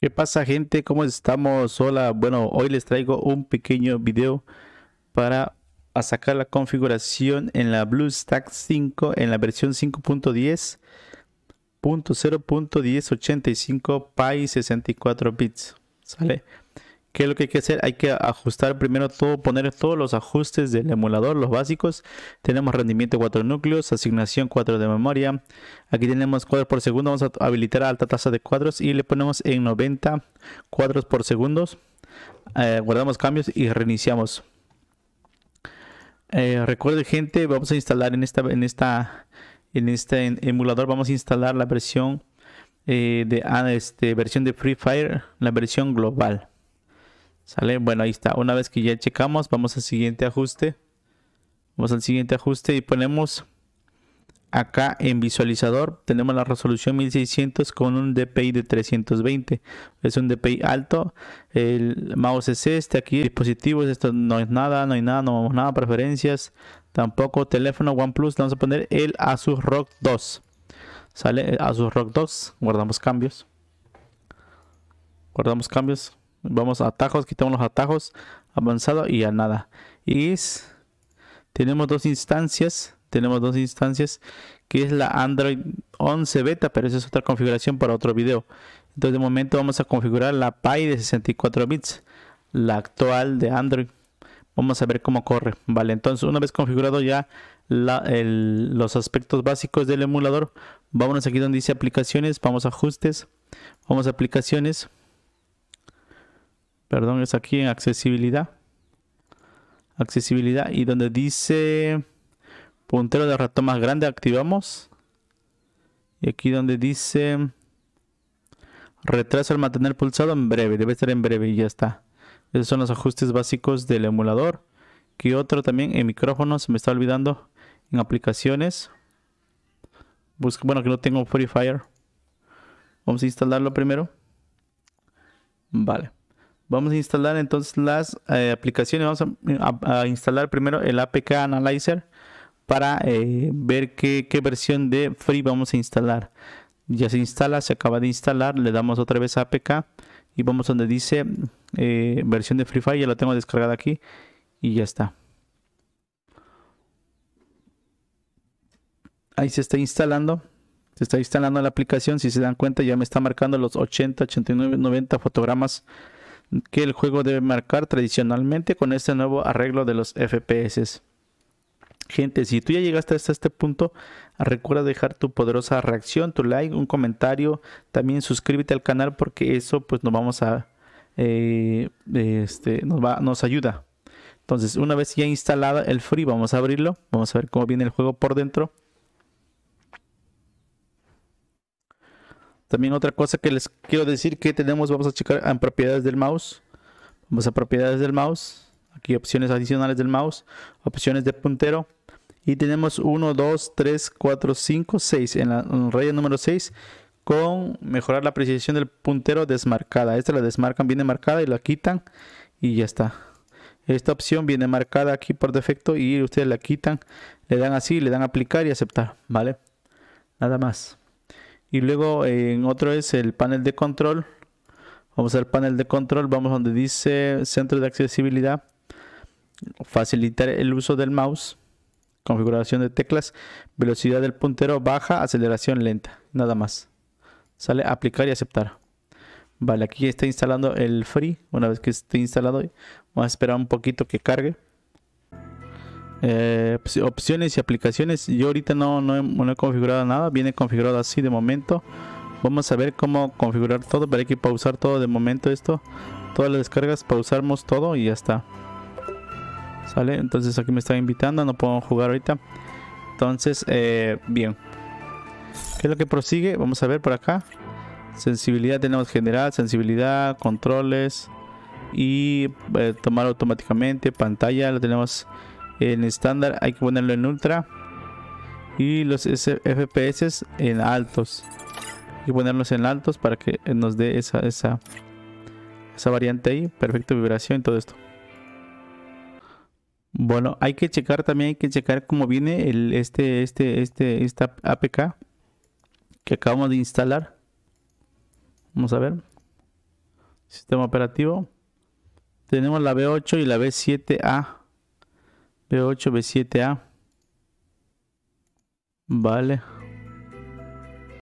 ¿Qué pasa gente? ¿Cómo estamos? Hola, bueno, hoy les traigo un pequeño video para sacar la configuración en la BlueStack 5 en la versión 5.10.0.1085 y 64 bits, ¿sale? ¿Qué es lo que hay que hacer? Hay que ajustar primero todo, poner todos los ajustes del emulador, los básicos. Tenemos rendimiento 4 núcleos, asignación 4 de memoria. Aquí tenemos cuadros por segundo, vamos a habilitar alta tasa de cuadros y le ponemos en 90 cuadros por segundo. Eh, guardamos cambios y reiniciamos. Eh, recuerden gente, vamos a instalar en esta en esta en este emulador vamos a instalar la versión eh, de ah, este, versión de Free Fire, la versión global. Sale, bueno, ahí está. Una vez que ya checamos, vamos al siguiente ajuste. Vamos al siguiente ajuste y ponemos acá en visualizador. Tenemos la resolución 1600 con un DPI de 320. Es un DPI alto. El mouse es este aquí. Dispositivos, esto no es nada, no hay nada, no vamos nada. Preferencias, tampoco. Teléfono OnePlus, vamos a poner el Asus rock 2. Sale Asus rock 2, guardamos cambios. Guardamos cambios. Vamos a atajos, quitamos los atajos, avanzado y a nada. Y tenemos dos instancias, tenemos dos instancias, que es la Android 11 beta, pero esa es otra configuración para otro video. Entonces de momento vamos a configurar la Pi de 64 bits, la actual de Android. Vamos a ver cómo corre. Vale, entonces una vez configurado ya los aspectos básicos del emulador, vámonos aquí donde dice aplicaciones, vamos a ajustes, vamos a aplicaciones perdón, es aquí en accesibilidad. Accesibilidad y donde dice puntero de ratón más grande activamos. Y aquí donde dice retraso al mantener pulsado en breve, debe estar en breve y ya está. Esos son los ajustes básicos del emulador. Que otro también en micrófono se me está olvidando. En aplicaciones. Busca, bueno, que no tengo Free Fire. Vamos a instalarlo primero. Vale. Vamos a instalar entonces las eh, aplicaciones. Vamos a, instalar primero el APK Analyzer para eh, ver qué, versión de Free vamos a instalar. Ya se instala, se acaba de instalar. Le damos otra vez a APK y vamos donde dice eh, versión de Free Fire. Ya la tengo descargada aquí y ya está. Ahí se está instalando. Se está instalando la aplicación. Si se dan cuenta, ya me está marcando los 80, 89, 90 fotogramas que el juego debe marcar tradicionalmente con este nuevo arreglo de los FPS. Gente, si tú ya llegaste hasta este punto, recuerda dejar tu poderosa reacción, tu like, un comentario, también suscríbete al canal porque eso pues nos vamos a, eh, este, nos, va, nos ayuda. Entonces, una vez ya instalada el free, vamos a abrirlo, vamos a ver cómo viene el juego por dentro. También otra cosa que les quiero decir que tenemos, vamos a checar en propiedades del mouse. Vamos a propiedades del mouse. Aquí opciones adicionales del mouse, opciones de puntero. Y tenemos 1, 2, 3, 4, 5, 6 en la raya número 6 con mejorar la precisión del puntero desmarcada. Esta la desmarcan, viene marcada y la quitan y ya está. Esta opción viene marcada aquí por defecto y ustedes la quitan, le dan así, le dan aplicar y aceptar, ¿vale? Nada más y luego en otro es el panel de control vamos al panel de control vamos donde dice centro de accesibilidad facilitar el uso del mouse configuración de teclas velocidad del puntero baja aceleración lenta nada más sale aplicar y aceptar vale aquí está instalando el free una vez que esté instalado vamos a esperar un poquito que cargue eh, pues, opciones y aplicaciones yo ahorita no, no, he, configurado nada viene configurado así de momento vamos a ver cómo configurar todo pero hay que pausar todo de momento esto todas las descargas pausamos todo y ya está sale entonces aquí me está invitando no puedo jugar ahorita entonces eh, bien qué es lo que prosigue vamos a ver por acá sensibilidad tenemos general sensibilidad controles y eh, tomar automáticamente pantalla lo tenemos en estándar hay que ponerlo en ultra y los FPS en altos y ponerlos en altos para que nos dé esa, esa, esa variante ahí, perfecto vibración y todo esto. Bueno, hay que checar también, hay que checar cómo viene el, este, este, este, esta APK que acabamos de instalar. Vamos a ver. Sistema operativo. Tenemos la B8 y la B7A. B8, B7A. Vale.